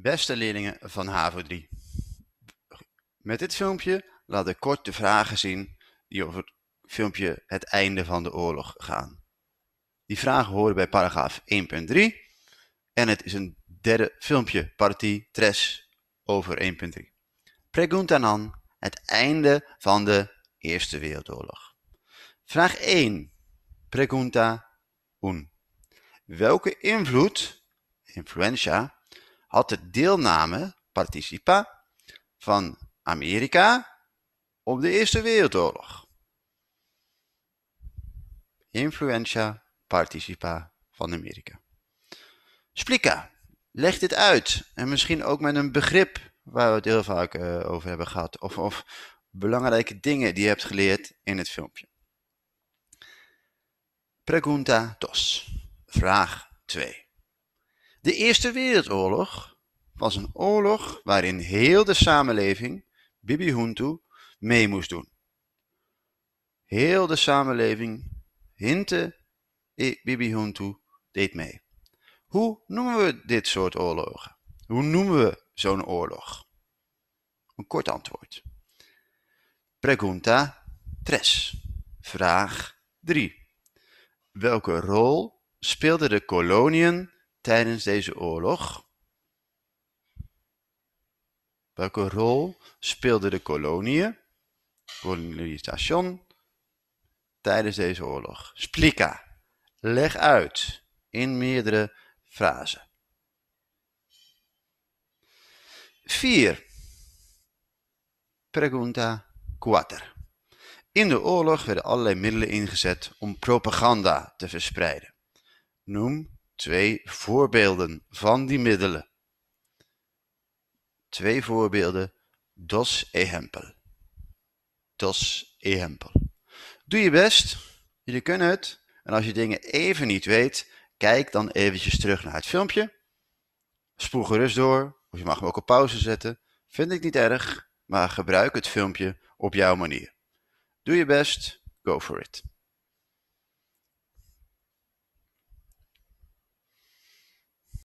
Beste leerlingen van HAVO 3. Met dit filmpje laat ik kort de vragen zien die over het filmpje het einde van de oorlog gaan. Die vragen horen bij paragraaf 1.3 en het is een derde filmpje, partie 3 over 1.3. Pregunta dan het einde van de Eerste Wereldoorlog. Vraag 1. Pregunta 1. Welke invloed, influenza, had de deelname, participa, van Amerika op de Eerste Wereldoorlog. Influentia participa van Amerika. Splika. leg dit uit. En misschien ook met een begrip waar we het heel vaak eh, over hebben gehad. Of, of belangrijke dingen die je hebt geleerd in het filmpje. Pregunta dos, Vraag 2. De Eerste Wereldoorlog was een oorlog waarin heel de samenleving, Bibi Huntu, mee moest doen. Heel de samenleving, Hinte Bibi deed mee. Hoe noemen we dit soort oorlogen? Hoe noemen we zo'n oorlog? Een kort antwoord. Pregunta 3. Vraag 3. Welke rol speelden de koloniën tijdens deze oorlog? Welke rol speelden de koloniën, kolonisation, tijdens deze oorlog? Splica, leg uit in meerdere frasen. 4. Pregunta 4. In de oorlog werden allerlei middelen ingezet om propaganda te verspreiden. Noem twee voorbeelden van die middelen. Twee voorbeelden, dos ejempel. Dos ejempel. Doe je best, jullie kunnen het. En als je dingen even niet weet, kijk dan eventjes terug naar het filmpje. Spoel gerust door, of je mag hem ook op pauze zetten. Vind ik niet erg, maar gebruik het filmpje op jouw manier. Doe je best, go for it.